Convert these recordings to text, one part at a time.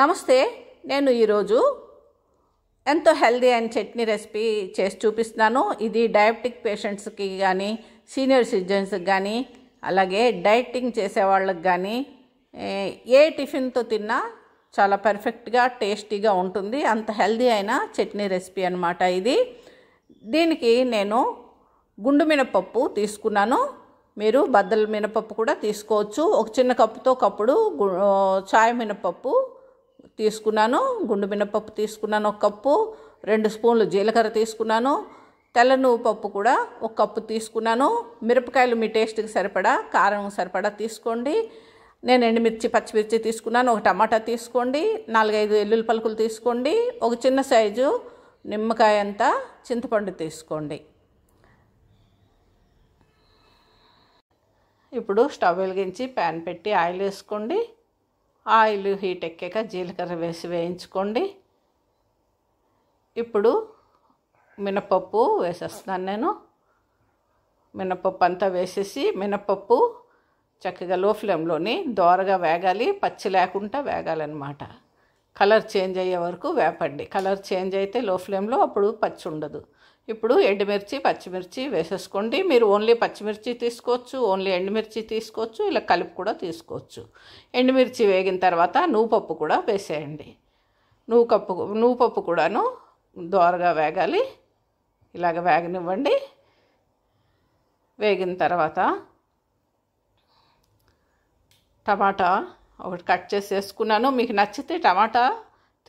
నమస్తే నేను ఈరోజు ఎంతో హెల్దీ అండ్ చట్నీ రెసిపీ చేసి చూపిస్తున్నాను ఇది డయాబెటిక్ పేషెంట్స్కి కానీ సీనియర్ సిటిజన్స్కి కానీ అలాగే డైటింగ్ చేసే వాళ్ళకి కానీ ఏ టిఫిన్తో తిన్నా చాలా పర్ఫెక్ట్గా టేస్టీగా ఉంటుంది అంత హెల్దీ అయిన చట్నీ రెసిపీ అనమాట ఇది దీనికి నేను గుండు మినపప్పు తీసుకున్నాను మీరు బద్దల మినపప్పు కూడా తీసుకోవచ్చు ఒక చిన్న కప్పుతో కప్పుడు చాయ్ మినపప్పు తీసుకున్నాను గుండు మినపప్పు తీసుకున్నాను ఒక కప్పు రెండు స్పూన్లు జీలకర్ర తీసుకున్నాను తెల్ల నువ్వు పప్పు కూడా ఒక కప్పు తీసుకున్నాను మిరపకాయలు మీ టేస్ట్కి సరిపడా కారం సరిపడా తీసుకోండి నేను ఎండుమిర్చి పచ్చిమిర్చి తీసుకున్నాను ఒక టమాటా తీసుకోండి నాలుగైదు ఎల్లుల్లి పలుకులు తీసుకోండి ఒక చిన్న సైజు నిమ్మకాయ అంతా చింతపండు తీసుకోండి ఇప్పుడు స్టవ్ వెలిగించి ప్యాన్ పెట్టి ఆయిల్ వేసుకోండి ఆయిల్ హీట్ ఎక్కాక జీలకర్ర వేసి వేయించుకోండి ఇప్పుడు మినపప్పు వేసేస్తాను నేను మినపప్పు అంతా వేసేసి మినపప్పు చక్కగా లో ఫ్లేమ్లోని దోరగా వేగాలి పచ్చి లేకుండా వేగాలన్నమాట కలర్ చేంజ్ అయ్యే వరకు వేపండి కలర్ చేంజ్ అయితే లో ఫ్లేమ్లో అప్పుడు పచ్చి ఉండదు ఇప్పుడు ఎండుమిర్చి పచ్చిమిర్చి వేసేసుకోండి మీరు ఓన్లీ పచ్చిమిర్చి తీసుకోవచ్చు ఓన్లీ ఎండుమిర్చి తీసుకోవచ్చు ఇలా కలిపి కూడా తీసుకోవచ్చు ఎండుమిర్చి వేగిన తర్వాత నువ్వుపప్పు కూడా వేసేయండి నువ్వు కప్పు నువ్వుపప్పు కూడాను దోరగా వేగాలి ఇలాగ వేగనివ్వండి వేగిన తర్వాత టమాటా ఒకటి కట్ చేసి వేసుకున్నాను మీకు నచ్చితే టమాటా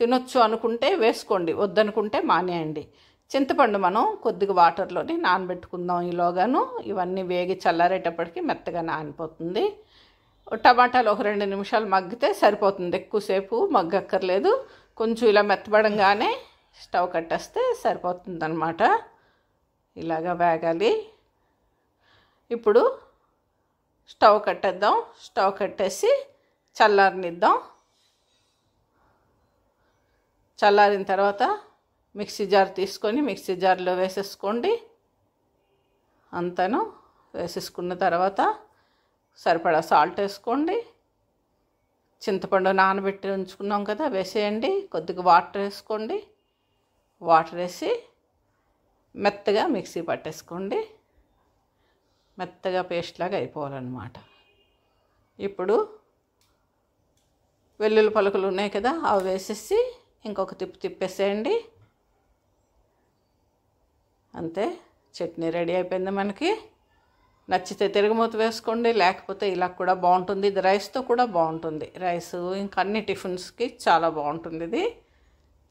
తినొచ్చు అనుకుంటే వేసుకోండి వద్దనుకుంటే మానేయండి చింతపండు మనం కొద్దిగా వాటర్లోని నానబెట్టుకుందాం ఈలోగాను ఇవన్నీ వేగి చల్లారేటప్పటికి మెత్తగా నానిపోతుంది టమాటాలు ఒక రెండు నిమిషాలు మగ్గితే సరిపోతుంది ఎక్కువసేపు మగ్గక్కర్లేదు కొంచెం ఇలా మెత్తబడంగానే స్టవ్ కట్టేస్తే సరిపోతుంది అనమాట ఇలాగా వేగాలి ఇప్పుడు స్టవ్ కట్టేద్దాం స్టవ్ కట్టేసి చల్లారనిద్దాం చల్లారిన తర్వాత మిక్సీ జార్ తీసుకొని మిక్సీ జార్లో వేసేసుకోండి అంతను వేసేసుకున్న తర్వాత సరిపడా సాల్ట్ వేసుకోండి చింతపండు నానబెట్టి ఉంచుకున్నాం కదా వేసేయండి కొద్దిగా వాటర్ వేసుకోండి వాటర్ వేసి మెత్తగా మిక్సీ పట్టేసుకోండి మెత్తగా పేస్ట్ లాగా అయిపోవాలన్నమాట ఇప్పుడు వెల్లుల్లి పలుకులు ఉన్నాయి కదా అవి వేసేసి ఇంకొక తిప్పు తిప్పేసేయండి అంతే చట్నీ రెడీ అయిపోయింది మనకి నచ్చితే తిరగమూత వేసుకోండి లేకపోతే ఇలా కూడా బాగుంటుంది ఇది రైస్తో కూడా బాగుంటుంది రైస్ ఇంకా అన్ని టిఫిన్స్కి చాలా బాగుంటుంది ఇది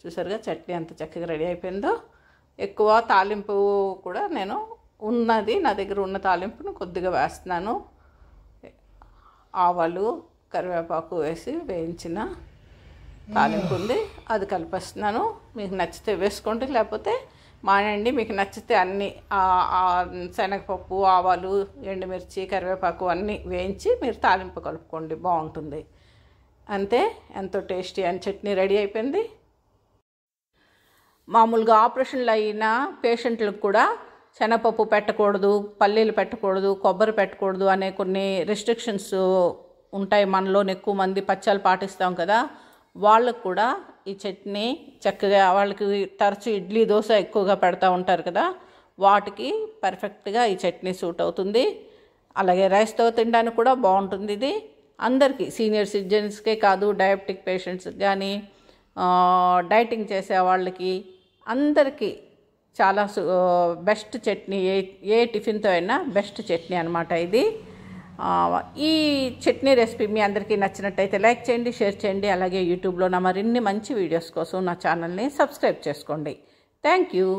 చూసారుగా చట్నీ అంత చక్కగా రెడీ అయిపోయిందో ఎక్కువ తాలింపు కూడా నేను ఉన్నది నా దగ్గర ఉన్న తాలింపును కొద్దిగా వేస్తున్నాను ఆవాలు కరివేపాకు వేసి వేయించిన తాలింపు ఉంది అది కలిపేస్తున్నాను మీకు నచ్చితే వేసుకోండి లేకపోతే మానండి మీకు నచ్చితే అన్ని శనగపప్పు ఆవాలు ఎండుమిర్చి కరివేపాకు అన్నీ వేయించి మీరు తాలింపు కలుపుకోండి బాగుంటుంది అంతే ఎంతో టేస్టీ అని చట్నీ రెడీ అయిపోయింది మామూలుగా ఆపరేషన్లు అయిన పేషెంట్లకు కూడా శనగపప్పు పెట్టకూడదు పల్లీలు పెట్టకూడదు కొబ్బరి పెట్టకూడదు అనే కొన్ని రెస్ట్రిక్షన్స్ ఉంటాయి మనలో ఎక్కువ మంది పచ్చాలు పాటిస్తాం కదా వాళ్ళకు కూడా ఈ చట్నీ చక్కగా వాళ్ళకి తరచు ఇడ్లీ దోశ ఎక్కువగా పెడతా ఉంటారు కదా వాటికి పర్ఫెక్ట్గా ఈ చట్నీ సూట్ అవుతుంది అలాగే రైస్తో తినడానికి కూడా బాగుంటుంది ఇది అందరికీ సీనియర్ సిటిజన్స్కే కాదు డయాబెటిక్ పేషెంట్స్ కానీ డైటింగ్ చేసే వాళ్ళకి అందరికీ చాలా బెస్ట్ చట్నీ ఏ ఏ టిఫిన్తో అయినా బెస్ట్ చట్నీ అనమాట ఇది ఈ చట్నీ రెసిపీ మీ అందరికీ నచ్చినట్టయితే లైక్ చేయండి షేర్ చేయండి అలాగే యూట్యూబ్లో నా మరిన్ని మంచి వీడియోస్ కోసం నా ఛానల్ని సబ్స్క్రైబ్ చేసుకోండి థ్యాంక్ యూ